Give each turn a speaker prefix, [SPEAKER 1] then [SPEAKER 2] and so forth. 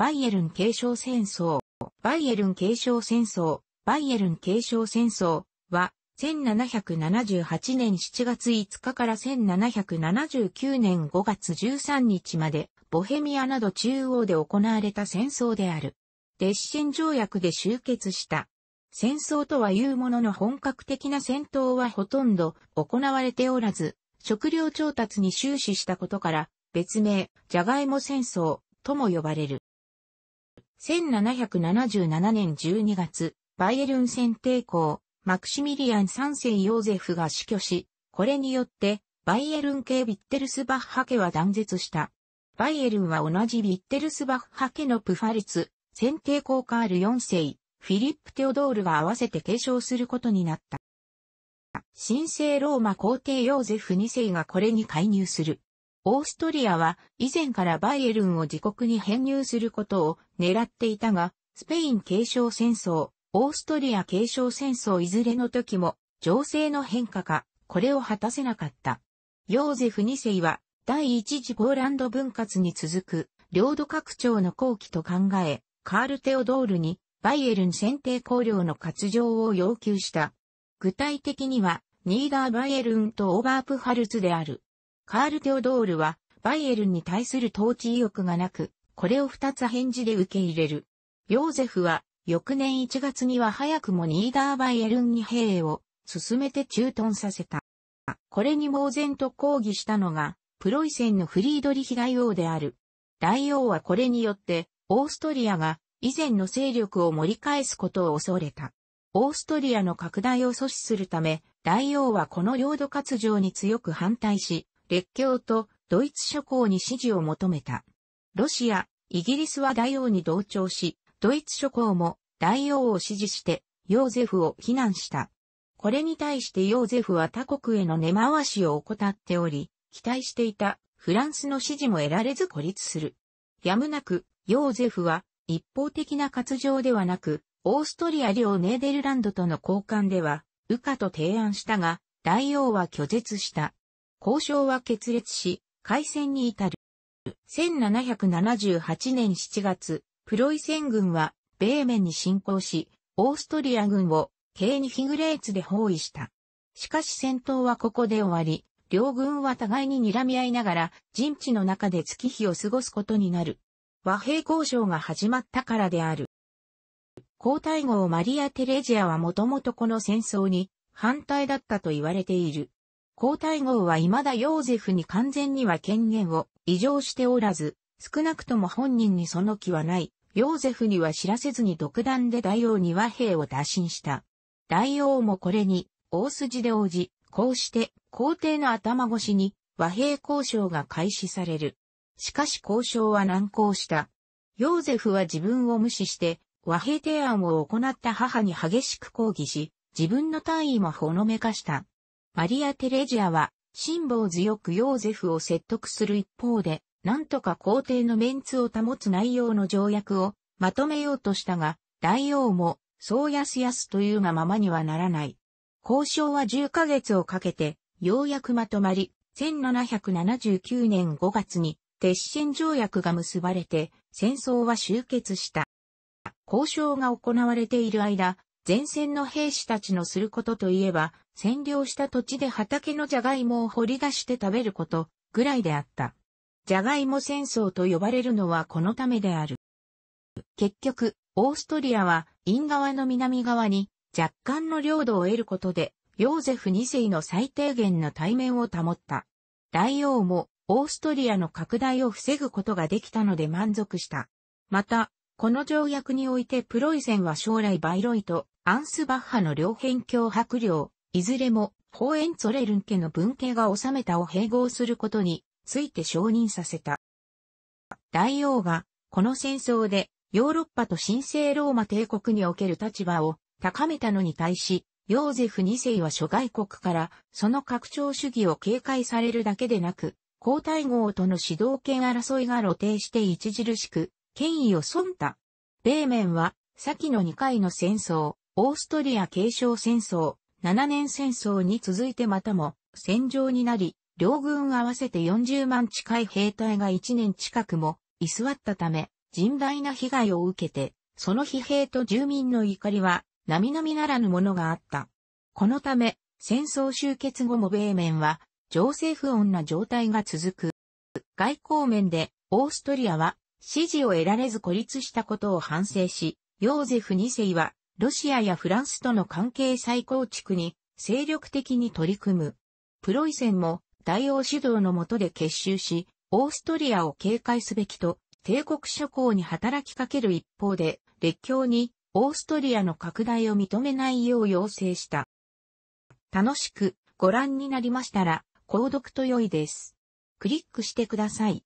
[SPEAKER 1] バイエルン継承戦争、バイエルン継承戦争、バイエルン継承戦争は、1778年7月5日から1779年5月13日まで、ボヘミアなど中央で行われた戦争である。列戦条約で終結した。戦争とはいうものの本格的な戦闘はほとんど行われておらず、食料調達に終始したことから、別名、ジャガイモ戦争とも呼ばれる。1777年12月、バイエルン選抵抗、マクシミリアン3世ヨーゼフが死去し、これによって、バイエルン系ビッテルスバッハ家は断絶した。バイエルンは同じビッテルスバッハ家のプファルツ、選定公カール4世、フィリップ・テオドールが合わせて継承することになった。神聖ローマ皇帝ヨーゼフ2世がこれに介入する。オーストリアは以前からバイエルンを自国に編入することを狙っていたが、スペイン継承戦争、オーストリア継承戦争いずれの時も情勢の変化か、これを果たせなかった。ヨーゼフ2世は第一次ポーランド分割に続く領土拡張の後期と考え、カール・テオドールにバイエルン選定考領の割譲を要求した。具体的には、ニーダーバイエルンとオーバープハルツである。カール・テオドールは、バイエルンに対する統治意欲がなく、これを二つ返事で受け入れる。ヨーゼフは、翌年1月には早くもニーダーバイエルンに兵を進めて駐屯させた。これに猛然と抗議したのが、プロイセンのフリードリヒ大王である。大王はこれによって、オーストリアが以前の勢力を盛り返すことを恐れた。オーストリアの拡大を阻止するため、大王はこの領土割譲に強く反対し、列強とドイツ諸侯に支持を求めた。ロシア、イギリスは大王に同調し、ドイツ諸侯も大王を支持してヨーゼフを非難した。これに対してヨーゼフは他国への根回しを怠っており、期待していたフランスの支持も得られず孤立する。やむなく、ヨーゼフは一方的な割譲ではなく、オーストリア領ネーデルランドとの交換では、ウカと提案したが、大王は拒絶した。交渉は決裂し、開戦に至る。1778年7月、プロイセン軍は、ベーメンに侵攻し、オーストリア軍を、ケーニヒグレーツで包囲した。しかし戦闘はここで終わり、両軍は互いに睨み合いながら、陣地の中で月日を過ごすことになる。和平交渉が始まったからである。皇太后マリア・テレジアはもともとこの戦争に反対だったと言われている。皇太后は未だヨーゼフに完全には権限を異常しておらず、少なくとも本人にその気はない、ヨーゼフには知らせずに独断で大王に和平を打診した。大王もこれに、大筋で応じ、こうして、皇帝の頭越しに、和平交渉が開始される。しかし交渉は難航した。ヨーゼフは自分を無視して、和平提案を行った母に激しく抗議し、自分の単位もほのめかした。マリア・テレジアは、辛抱強くヨーゼフを説得する一方で、なんとか皇帝のメンツを保つ内容の条約をまとめようとしたが、大王も、そうやすやすというがままにはならない。交渉は10ヶ月をかけて、ようやくまとまり、1779年5月に、鉄心条約が結ばれて、戦争は終結した。交渉が行われている間、前線の兵士たちのすることといえば、占領した土地で畑のジャガイモを掘り出して食べることぐらいであった。ジャガイモ戦争と呼ばれるのはこのためである。結局、オーストリアは、イン側の南側に、若干の領土を得ることで、ヨーゼフ2世の最低限の対面を保った。大王も、オーストリアの拡大を防ぐことができたので満足した。また、この条約においてプロイセンは将来バイロイとアンスバッハの両辺境白領、いずれも、ホーエンツォレルン家の文家が治めたを併合することについて承認させた。大王が、この戦争で、ヨーロッパと神聖ローマ帝国における立場を高めたのに対し、ヨーゼフ2世は諸外国からその拡張主義を警戒されるだけでなく、皇太后との指導権争いが露呈して著しく権威を損た。米面は、先の2回の戦争、オーストリア継承戦争、7年戦争に続いてまたも戦場になり、両軍合わせて40万近い兵隊が1年近くも居座ったため、甚大な被害を受けて、その疲弊と住民の怒りは、並々ならぬものがあった。このため、戦争終結後も米面は、情勢不穏な状態が続く。外交面で、オーストリアは、支持を得られず孤立したことを反省し、ヨーゼフ2世は、ロシアやフランスとの関係再構築に精力的に取り組む。プロイセンも大王指導の下で結集し、オーストリアを警戒すべきと、帝国諸侯に働きかける一方で、列強にオーストリアの拡大を認めないよう要請した。楽しくご覧になりましたら、購読と良いです。クリックしてください。